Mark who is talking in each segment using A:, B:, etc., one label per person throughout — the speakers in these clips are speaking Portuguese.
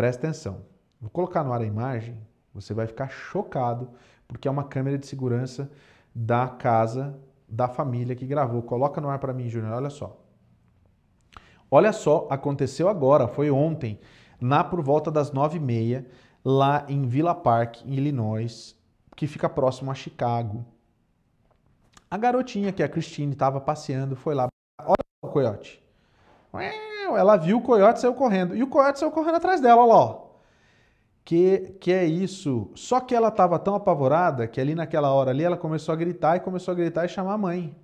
A: Presta atenção. Vou colocar no ar a imagem, você vai ficar chocado, porque é uma câmera de segurança da casa da família que gravou. Coloca no ar para mim, Júnior, olha só. Olha só, aconteceu agora, foi ontem, na por volta das nove e meia, lá em Villa Park, em Illinois, que fica próximo a Chicago. A garotinha, que é a Christine, estava passeando, foi lá. Olha o coiote ela viu o coiote saiu correndo. E o coiote saiu correndo atrás dela, olha lá, ó. Que, que é isso? Só que ela estava tão apavorada que ali naquela hora ali ela começou a gritar e começou a gritar e chamar a mãe.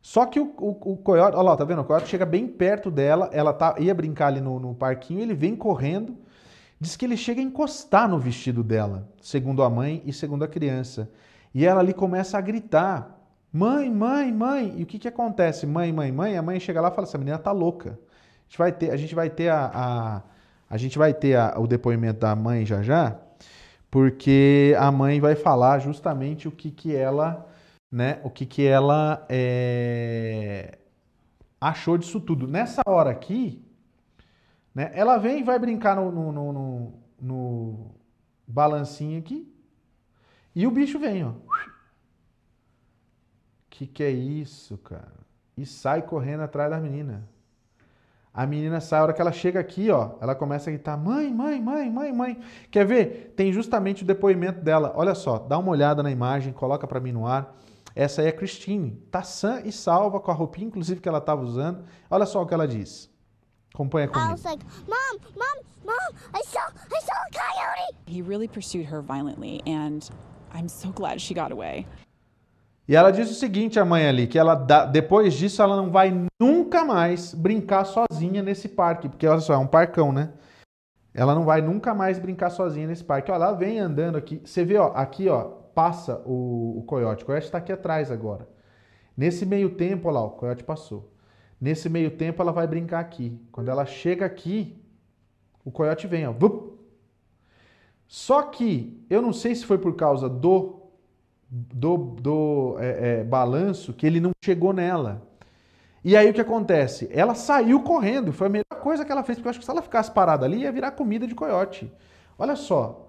A: Só que o, o, o coiote, olha lá, tá vendo? O coiote chega bem perto dela, ela tá, ia brincar ali no, no parquinho, ele vem correndo, diz que ele chega a encostar no vestido dela, segundo a mãe e segundo a criança. E ela ali começa a gritar: Mãe, mãe, mãe! E o que, que acontece? Mãe, mãe, mãe? A mãe chega lá e fala: Essa menina tá louca. A gente vai ter, a gente vai ter, a, a, a gente vai ter a, o depoimento da mãe já já, porque a mãe vai falar justamente o que, que ela, né, o que, que ela é, achou disso tudo. Nessa hora aqui, né, ela vem e vai brincar no, no, no, no, no balancinho aqui, e o bicho vem, ó. Que que é isso, cara? E sai correndo atrás da menina. A menina sai, a hora que ela chega aqui, ó, ela começa a gritar: mãe, mãe, mãe, mãe, mãe. Quer ver? Tem justamente o depoimento dela. Olha só, dá uma olhada na imagem, coloca para mim no ar. Essa aí é a Christine, tá sã e salva com a roupinha, inclusive, que ela estava usando. Olha só o que ela diz. Acompanha comigo. mom, mom, mom, I saw, I saw a coyote. He really pursued her violently, and I'm so glad she got away. E ela diz o seguinte, a mãe ali, que ela dá, depois disso ela não vai nunca mais brincar sozinha nesse parque, porque olha só, é um parcão, né? Ela não vai nunca mais brincar sozinha nesse parque. olha ela vem andando aqui. Você vê, ó, aqui, ó, passa o, o coiote. O coiote está aqui atrás agora. Nesse meio tempo, olha lá, o coiote passou. Nesse meio tempo ela vai brincar aqui. Quando ela chega aqui, o coiote vem, ó. Só que eu não sei se foi por causa do do, do é, é, balanço que ele não chegou nela. E aí o que acontece? Ela saiu correndo, foi a melhor coisa que ela fez, porque eu acho que se ela ficasse parada ali, ia virar comida de coiote. Olha só.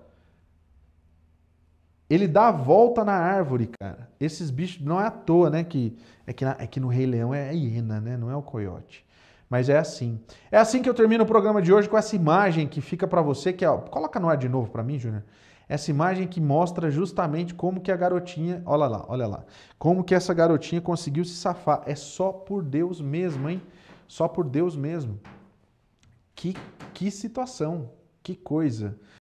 A: Ele dá a volta na árvore, cara. Esses bichos, não é à toa, né? Que, é, que na, é que no Rei Leão é a hiena, né? Não é o coiote. Mas é assim. É assim que eu termino o programa de hoje com essa imagem que fica para você, que é. Ó, coloca no ar de novo para mim, Júnior. Essa imagem que mostra justamente como que a garotinha, olha lá, olha lá, como que essa garotinha conseguiu se safar. É só por Deus mesmo, hein? Só por Deus mesmo. Que, que situação, que coisa.